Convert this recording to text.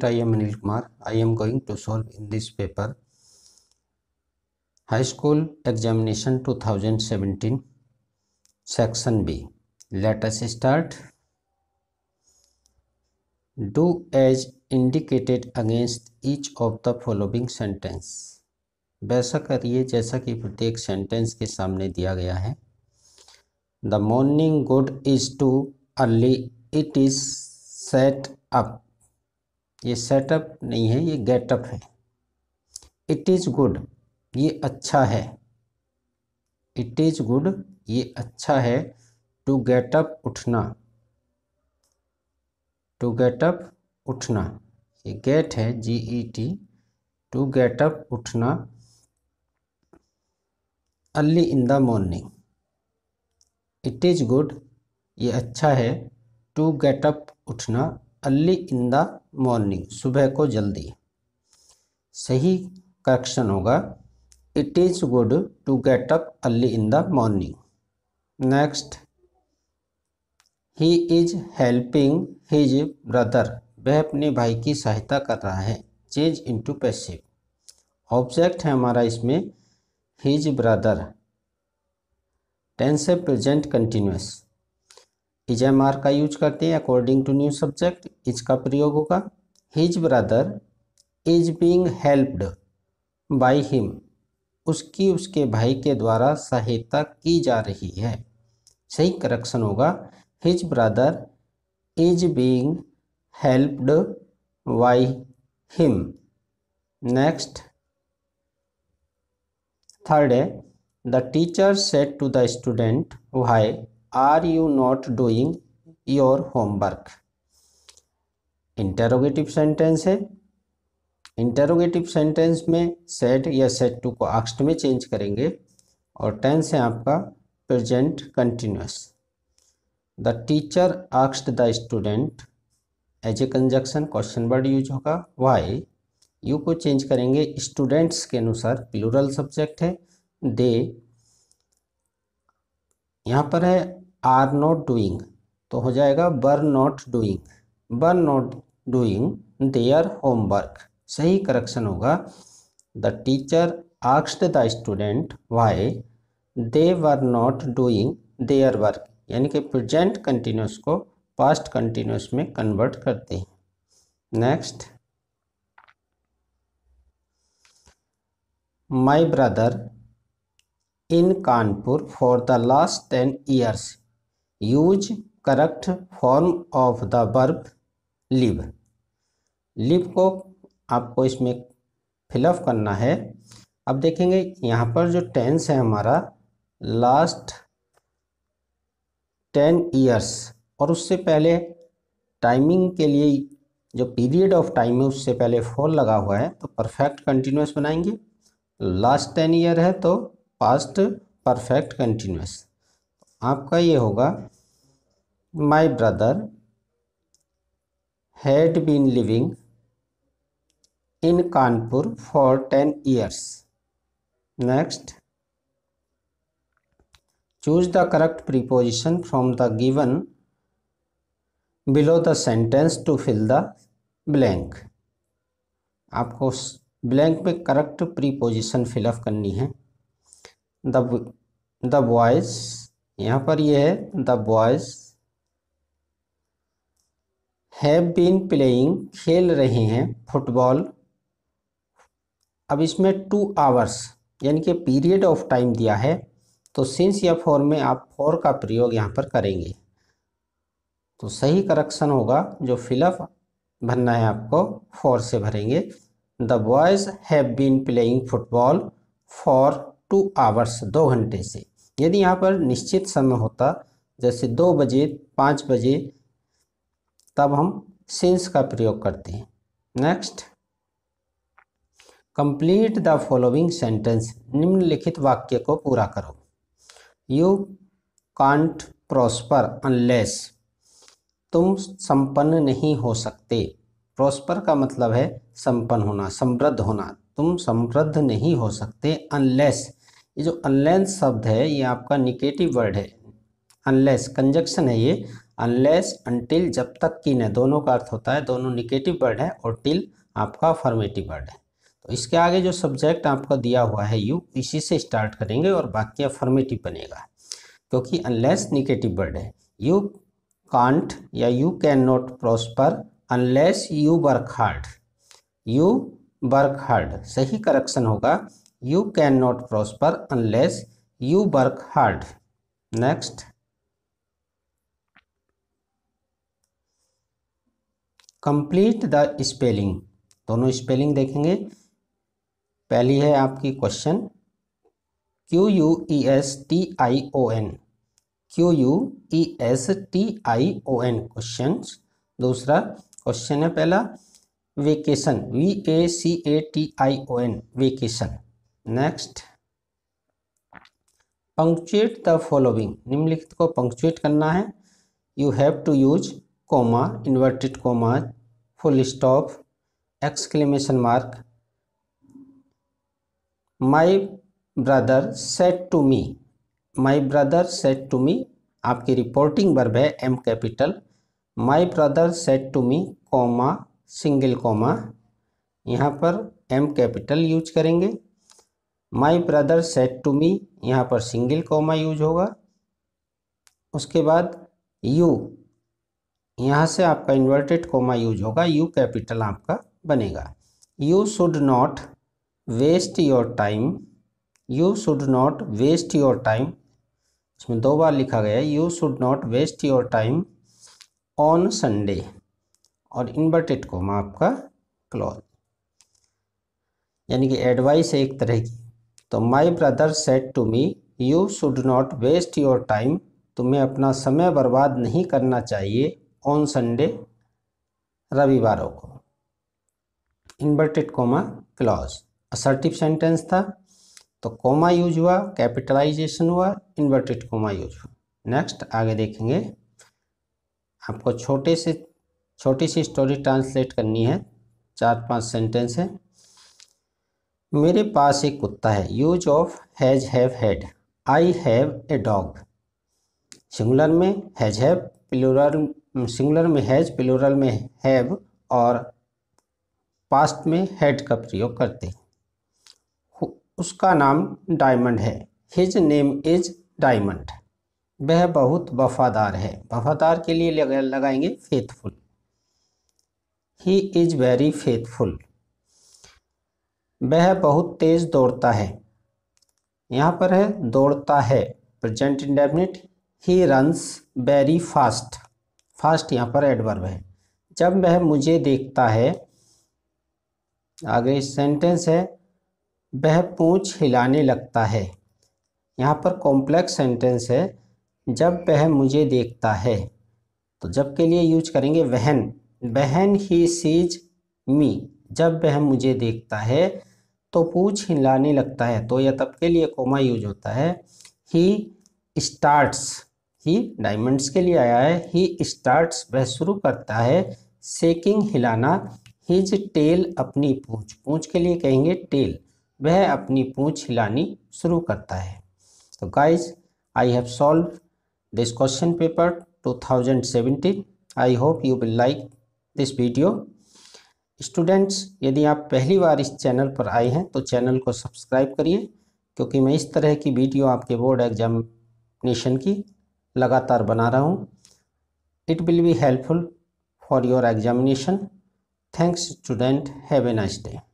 I am Anil Kumar. I am going to solve in this paper High School Examination 2017 Section B. Let us start. Do as indicated against each of the following sentence. वैसा करिए जैसा कि प्रत्येक sentence के सामने दिया गया है the morning good is to early it is set up ये सेटअप नहीं है ये गेटअप है इट इज़ गुड ये अच्छा है इट इज़ गुड ये अच्छा है टू गेटअप उठना टू गेटअप उठना ये गेट है G E T to get up उठना early in the morning it is good ये अच्छा है टू गेट अप उठना अर्ली इन द मॉर्निंग सुबह को जल्दी सही करेक्शन होगा it is good to get up early in the morning next he is helping his brother वह अपने भाई की सहायता कर रहा है चेंज टू पैसिव ऑब्जेक्ट है हमारा इसमें हिज ब्रदर टेंस है present continuous is am are का यूज करते हैं according to new subject is का प्रयोग होगा his brother is being helped by him उसकी उसके भाई के द्वारा सहायता की जा रही है सही करेक्शन होगा his brother is being helped by him next third है the teacher said to the student why are you not doing your homework interrogative sentence है इंटेरोगेटिव सेंटेंस में सेट या सेट टू को आस्ट में change करेंगे और tense है आपका प्रेजेंट कंटिन्यूस द टीचर आक्स्ट the student as a conjunction question word use होगा वाई यू को चेंज करेंगे स्टूडेंट्स के अनुसार प्लूरल सब्जेक्ट है दे यहाँ पर है आर नॉट डूइंग तो हो जाएगा were not doing were not doing their homework सही करेक्शन होगा द टीचर आक्स्ड the student why they were not doing their work यानी कि प्रेजेंट कंटिन्यूस को पास्ट कंटिन्यूस में कन्वर्ट करते हैं next my brother in Kanpur for the last ten years use correct form of the verb live live को आपको इसमें fill up करना है अब देखेंगे यहाँ पर जो टेंस है हमारा लास्ट टेन ईयर्स और उससे पहले टाइमिंग के लिए जो पीरियड ऑफ टाइम है उससे पहले फोर लगा हुआ है तो परफेक्ट कंटिन्यूस बनाएंगे लास्ट टेन ईयर है तो पास्ट परफेक्ट कंटिन्यूस आपका ये होगा my brother had been living in Kanpur for ten years next choose the correct preposition from the given below the sentence to fill the blank आपको blank में correct preposition fill up करनी है the the boys यहाँ पर ये है the boys have been playing खेल रहे हैं फुटबॉल अब इसमें टू आवर्स यानी कि पीरियड ऑफ टाइम दिया है तो सिंस या फोर में आप फोर का प्रयोग यहाँ पर करेंगे तो सही करेक्शन होगा जो फिलअप भरना है आपको फोर से भरेंगे the boys have been playing football for two hours दो घंटे से यदि यहाँ पर निश्चित समय होता जैसे दो बजे पाँच बजे तब हम सेंस का प्रयोग करते हैं next complete the following sentence निम्नलिखित वाक्य को पूरा करो यू कांट प्रॉस्पर अनलेस तुम संपन्न नहीं हो सकते प्रॉस्पर का मतलब है संपन्न होना समृद्ध होना तुम समृद्ध नहीं हो सकते अनलेस ये जो अनलेस शब्द है ये आपका निगेटिव वर्ड है अनलेस कंजक्शन है ये अनलेस अनटिल जब तक की न दोनों का अर्थ होता है दोनों निगेटिव वर्ड है और टिल आपका फॉर्मेटिव वर्ड है तो इसके आगे जो सब्जेक्ट आपका दिया हुआ है यू इसी से स्टार्ट करेंगे और बाकी अफॉर्मेटिव बनेगा क्योंकि अनलेस निगेटिव वर्ड है यू कांट या you can not prosper unless you work hard you work hard सही करेक्शन होगा can not prosper unless you work hard next complete the spelling दोनों स्पेलिंग देखेंगे पहली है आपकी question Q U E S T I O N Q U E S T I O N question दूसरा question है पहला vacation V A C A T I O N vacation next punctuate the following निम्नलिखित को punctuate करना है you have to use comma inverted comma full stop exclamation mark my brother said to me my brother said to me आपकी reporting verb है M capital my brother said to me comma single comma यहाँ पर M capital use करेंगे my brother said to me यहाँ पर single comma use होगा उसके बाद यू यहाँ से आपका इन्वर्टेड कॉमा यूज होगा यू कैपिटल आपका बनेगा you should not waste your time you should not waste your time इसमें दो बार लिखा गया है you should not waste your time on Sunday और इन्वर्टेड कॉमा आपका क्लॉज यानी कि एडवाइस है एक तरह की तो my brother said to me you should not waste your time तुम्हें अपना समय बर्बाद नहीं करना चाहिए ऑन संडे रविवारों को inverted comma clause assertive sentence था तो कोमा यूज हुआ कैपिटलाइजेशन हुआ इन्वर्टेड कोमा यूज हुआ नेक्स्ट आगे देखेंगे आपको छोटे से छोटी सी स्टोरी ट्रांसलेट करनी है चार पांच सेंटेंस है मेरे पास एक कुत्ता है use of has have had I have a dog singular में हैज हैव प्लूरल सिंगुलर में हैज प्लूरल में हैव और पास्ट में हैड का प्रयोग करते हैं उसका नाम डायमंड है हिज नेम इज डायमंड वह बहुत वफादार है वफादार के लिए लगाएंगे faithful he is very faithful वह बहुत तेज दौड़ता है यहाँ पर है दौड़ता है present indefinite he runs very fast fast यहाँ पर एडवर्ब है जब वह मुझे देखता है आगे सेंटेंस है वह पूछ हिलाने लगता है यहाँ पर कॉम्प्लेक्स सेंटेंस है जब वह मुझे देखता है तो जब के लिए यूज करेंगे वहन वहन ही सीज मी जब वह मुझे देखता है तो पूछ हिलाने लगता है तो यह तब के लिए कोमा यूज होता है ही स्टार्ट्स ही डायमंड्स के लिए आया है ही स्टार्ट्स वह शुरू करता है सेकिंग हिलाना हिज टेल अपनी पूछ पूछ के लिए कहेंगे टेल वह अपनी पूछ हिलानी शुरू करता है तो guys I have solve this question paper 2017 I hope you will like this video students यदि आप पहली बार इस चैनल पर आए हैं तो चैनल को सब्सक्राइब करिए क्योंकि मैं इस तरह की वीडियो आपके बोर्ड एग्जामिनेशन की लगातार बना रहा हूँ it will be helpful for your examination thanks student have a nice day